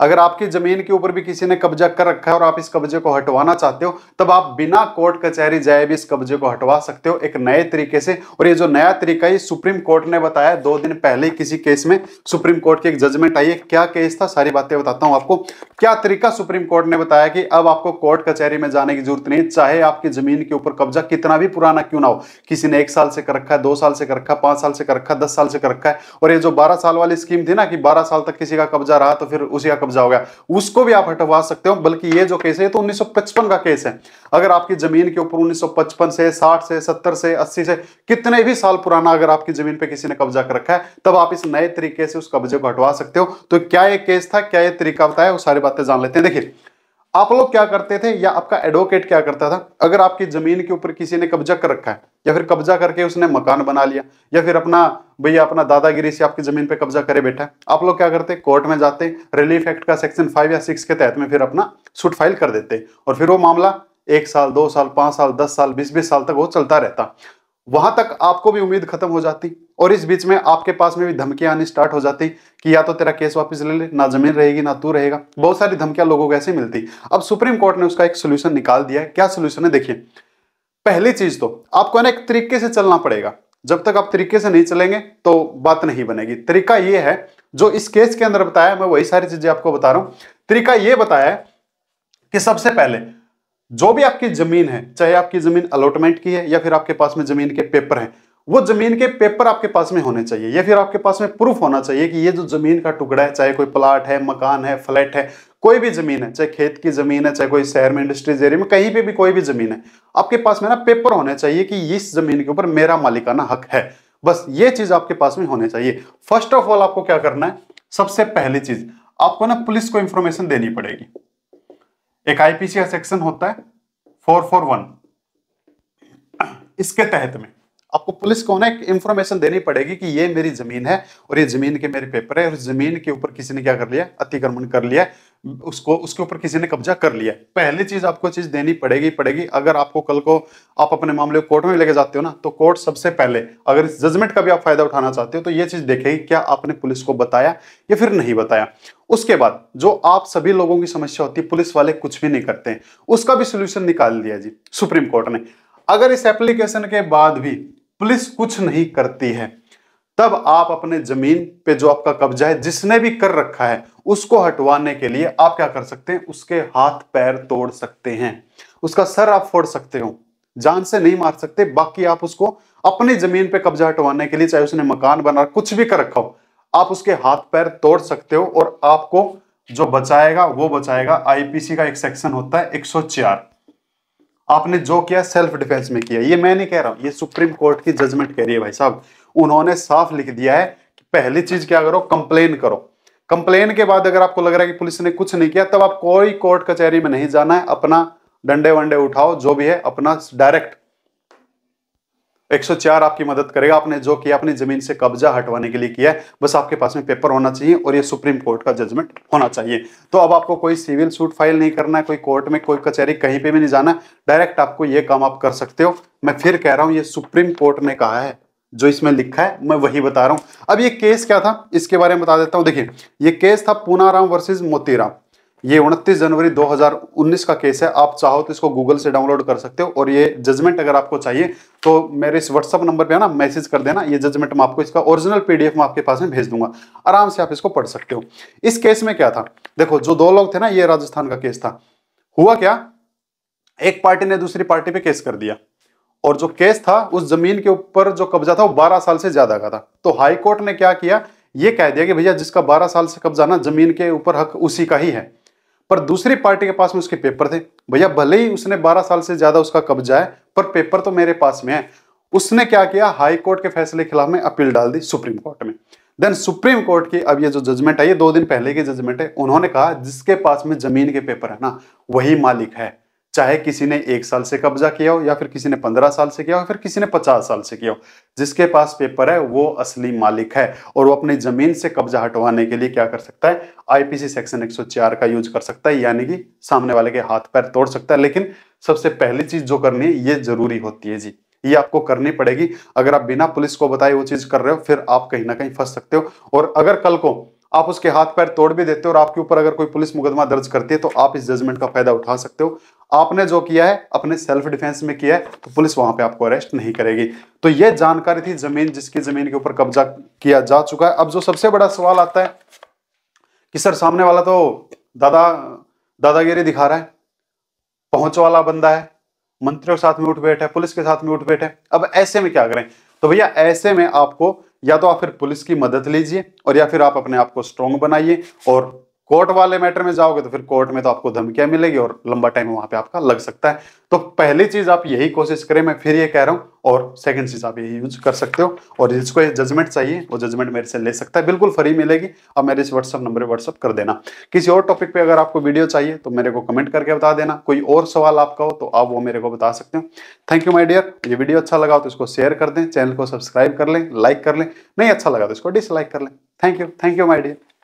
अगर आपकी जमीन के ऊपर भी किसी ने कब्जा कर रखा है और आप इस कब्जे को हटवाना चाहते हो तब आप बिना कोर्ट कचहरी जाए भी इस कब्जे को हटवा सकते हो एक नए तरीके से और ये जो नया तरीका है सुप्रीम कोर्ट ने बताया दो दिन पहले किसी केस में सुप्रीम कोर्ट की एक जजमेंट आई है क्या केस था सारी बातें बताता हूं आपको क्या तरीका सुप्रीम कोर्ट ने बताया कि अब आपको कोर्ट कचहरी में जाने की जरूरत नहीं चाहे आपकी जमीन के ऊपर कब्जा कितना भी पुराना क्यों ना हो किसी ने एक साल से कर रखा है दो साल से कर रखा है पांच साल से कर रखा है दस साल से कर रखा है और ये जो बारह साल वाली स्कीम थी ना कि बारह साल तक किसी का कब्जा रहा तो फिर उसी का कब्जा हो गया उसको भी आप हटवा सकते हो बल्कि ये जो केस है तो 1955 का केस है अगर आपकी जमीन के ऊपर 1955 से 60 से 70 से 80 से कितने भी साल पुराना अगर आपकी जमीन पे किसी ने कब्जा कर रखा है तब आप इस नए तरीके से उस कब्जे को हटवा सकते हो तो क्या ये केस था क्या ये तरीका बताया वो सारी बातें जान लेते हैं देखिए आप लोग क्या करते थे या आपका एडवोकेट क्या करता था अगर आपकी जमीन के ऊपर किसी ने कब्जा कर रखा है या फिर कब्जा करके उसने मकान बना लिया या फिर अपना भैया अपना दादागिरी से आपकी जमीन पे कब्जा करे बैठा आप लोग क्या करते कोर्ट में जाते रिलीफ एक्ट का सेक्शन फाइव या सिक्स के तहत में फिर अपना सूट फाइल कर देते और फिर वो मामला एक साल दो साल पांच साल दस साल बीस बीस साल तक वो चलता रहता वहां तक आपको भी उम्मीद खत्म हो जाती और इस बीच में आपके पास में भी धमकियां आनी स्टार्ट हो जाती कि या तो तेरा केस वापस ले ले ना जमीन रहेगी ना तू रहेगा बहुत सारी धमकियां लोगों को ऐसे मिलती अब सुप्रीम कोर्ट ने उसका एक सोल्यूशन निकाल दिया है क्या सोल्यूशन है देखिए पहली चीज तो आपको ना एक तरीके से चलना पड़ेगा जब तक आप तरीके से नहीं चलेंगे तो बात नहीं बनेगी तरीका यह है जो इस केस के अंदर बताया मैं वही सारी चीजें आपको बता रहा हूं तरीका यह बताया कि सबसे पहले जो भी आपकी जमीन है चाहे आपकी जमीन अलॉटमेंट की है या फिर आपके पास में जमीन के पेपर हैं वो जमीन के पेपर आपके पास में होने चाहिए या फिर आपके पास में प्रूफ होना चाहिए कि ये जो जमीन का टुकड़ा है चाहे कोई प्लाट है मकान है फ्लैट है कोई भी जमीन है चाहे खेत की जमीन है चाहे कोई शहर में इंडस्ट्रीज एरिया में कहीं पे भी कोई भी जमीन है आपके पास में ना पेपर होने चाहिए कि इस जमीन के ऊपर मेरा मालिकाना हक है बस ये चीज आपके पास में होने चाहिए फर्स्ट ऑफ ऑल आपको क्या करना है सबसे पहली चीज आपको ना पुलिस को इंफॉर्मेशन देनी पड़ेगी एक आईपीसी का सेक्शन होता है 441 इसके तहत में आपको पुलिस को ना एक इंफॉर्मेशन देनी पड़ेगी कि ये मेरी जमीन है और ये जमीन के मेरे पेपर है और जमीन के ऊपर किसी ने क्या कर लिया अतिक्रमण कर लिया उसको उसके ऊपर किसी ने कब्जा कर लिया पहली चीज आपको चीज देनी पड़ेगी पड़ेगी अगर आपको कल को आप अपने मामले कोर्ट में लेके जाते हो ना तो कोर्ट सबसे पहले अगर इस जजमेंट का भी आप फायदा उठाना चाहते हो तो ये चीज देखेगी क्या आपने पुलिस को बताया या फिर नहीं बताया उसके बाद जो आप सभी लोगों की समस्या होती है पुलिस वाले कुछ भी नहीं करते हैं उसका भी सोल्यूशन निकाल दिया जी सुप्रीम कोर्ट ने अगर इस एप्लीकेशन के बाद भी पुलिस कुछ नहीं करती है तब आप अपने जमीन पे जो आपका कब्जा है जिसने भी कर रखा है उसको हटवाने के लिए आप क्या कर सकते हैं उसके हाथ पैर तोड़ सकते हैं उसका सर आप फोड़ सकते हो जान से नहीं मार सकते बाकी आप उसको अपनी जमीन पे कब्जा हटवाने के लिए चाहे उसने मकान बना कुछ भी कर रखा हो आप उसके हाथ पैर तोड़ सकते हो और आपको जो बचाएगा वो बचाएगा आईपीसी का एक सेक्शन होता है एक आपने जो किया सेल्फ डिफेंस में किया ये मैं नहीं कह रहा हूं ये सुप्रीम कोर्ट की जजमेंट कह रही है भाई साहब उन्होंने साफ लिख दिया है कि पहली चीज क्या करो कंप्लेन करो कंप्लेन के बाद अगर आपको लग रहा है कि पुलिस ने कुछ नहीं किया तब आप कोई कोर्ट कचहरी में नहीं जाना है अपना डंडे वंडे उठाओ जो भी है अपना डायरेक्ट 104 आपकी मदद करेगा आपने जो किया अपनी जमीन से कब्जा हटवाने के लिए किया है बस आपके पास में पेपर होना चाहिए और ये सुप्रीम कोर्ट का जजमेंट होना चाहिए तो अब आपको कोई सिविल सूट फाइल नहीं करना है कोई कोर्ट में कोई कचहरी कहीं पे भी नहीं जाना डायरेक्ट आपको ये काम आप कर सकते हो मैं फिर कह रहा हूं ये सुप्रीम कोर्ट ने कहा है जो इसमें लिखा है मैं वही बता रहा हूं अब ये केस क्या था इसके बारे में बता देता हूं देखिए ये केस था पूनाराम वर्सेस मोतीराम ये 29 जनवरी 2019 का केस है आप चाहो तो इसको गूगल से डाउनलोड कर सकते हो और ये जजमेंट अगर आपको चाहिए तो मेरे इस व्हाट्सअप नंबर पे ना मैसेज कर देना ये जजमेंट मैं आपको इसका ओरिजिनल पीडीएफ मैं आपके पास में भेज दूंगा आराम से आप इसको पढ़ सकते हो इस केस में क्या था देखो जो दो लोग थे ना ये राजस्थान का केस था हुआ क्या एक पार्टी ने दूसरी पार्टी पे केस कर दिया और जो केस था उस जमीन के ऊपर जो कब्जा था वो बारह साल से ज्यादा का था तो हाईकोर्ट ने क्या किया ये कह दिया कि भैया जिसका बारह साल से कब्जा ना जमीन के ऊपर हक उसी का ही है पर दूसरी पार्टी के पास में उसके पेपर थे भैया भले ही उसने 12 साल से ज्यादा उसका कब्जा है पर पेपर तो मेरे पास में है उसने क्या किया हाई कोर्ट के फैसले के खिलाफ में अपील डाल दी सुप्रीम कोर्ट में देन सुप्रीम कोर्ट की अब ये जो जजमेंट है ये दो दिन पहले की जजमेंट है उन्होंने कहा जिसके पास में जमीन के पेपर है ना वही मालिक है चाहे किसी ने एक साल से कब्जा किया हो या फिर किसी ने पंद्रह साल से किया हो या फिर किसी ने पचास साल से किया हो जिसके पास पेपर है वो असली मालिक है और वो अपनी जमीन से कब्जा हटवाने के लिए क्या कर सकता है आईपीसी सेक्शन 104 का यूज कर सकता है यानी कि सामने वाले के हाथ पैर तोड़ सकता है लेकिन सबसे पहली चीज जो करनी है ये जरूरी होती है जी ये आपको करनी पड़ेगी अगर आप बिना पुलिस को बताए वो चीज कर रहे हो फिर आप कहीं ना कहीं फंस सकते हो और अगर कल को आप उसके हाथ पैर तोड़ भी देते हो और आपके ऊपर अगर कोई पुलिस मुकदमा दर्ज करती है तो आप इस जजमेंट का फायदा उठा सकते हो आपने जो किया है अपने सेल्फ डिफेंस में किया है तो पुलिस वहां पे आपको अरेस्ट नहीं करेगी तो यह जानकारी थी जमीन जिसकी जमीन के ऊपर कब्जा किया जा चुका है अब जो सबसे बड़ा सवाल आता है कि सर सामने वाला तो दादा दादागिरी दिखा रहा है पहुंच वाला बंदा है मंत्रियों के साथ में उठ बैठे पुलिस के साथ में उठ बैठे अब ऐसे में क्या करें तो भैया ऐसे में आपको या तो आप फिर पुलिस की मदद लीजिए और या फिर आप अपने आप को स्ट्रॉन्ग बनाइए और कोर्ट वाले मैटर में जाओगे तो फिर कोर्ट में तो आपको धमकियां मिलेगी और लंबा टाइम वहां पे आपका लग सकता है तो पहली चीज आप यही कोशिश करें मैं फिर ये कह रहा हूं और सेकंड चीज आप यही यूज कर सकते हो और जिसको ये जजमेंट चाहिए वो जजमेंट मेरे से ले सकता है बिल्कुल फ्री मिलेगी और मेरे इस व्हाट्सअप नंबर पर व्हाट्सअप कर देना किसी और टॉपिक पे अगर आपको वीडियो चाहिए तो मेरे को कमेंट करके बता देना कोई और सवाल आपका हो तो आप वो मेरे को बता सकते हो थैंक यू माई डियर ये वीडियो अच्छा लगा तो इसको शेयर कर दें चैनल को सब्सक्राइब कर लें लाइक कर लें नहीं अच्छा लगा तो इसको डिसलाइक कर लें thank you thank you my dear